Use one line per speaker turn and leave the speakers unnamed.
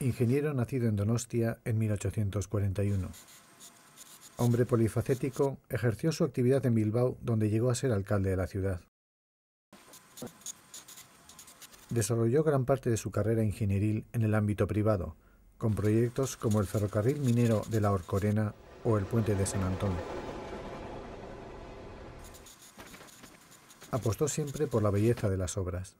ingeniero nacido en Donostia en 1841. Hombre polifacético, ejerció su actividad en Bilbao, donde llegó a ser alcalde de la ciudad. Desarrolló gran parte de su carrera ingenieril en el ámbito privado, con proyectos como el ferrocarril minero de la Orcorena o el puente de San Antón. Apostó siempre por la belleza de las obras.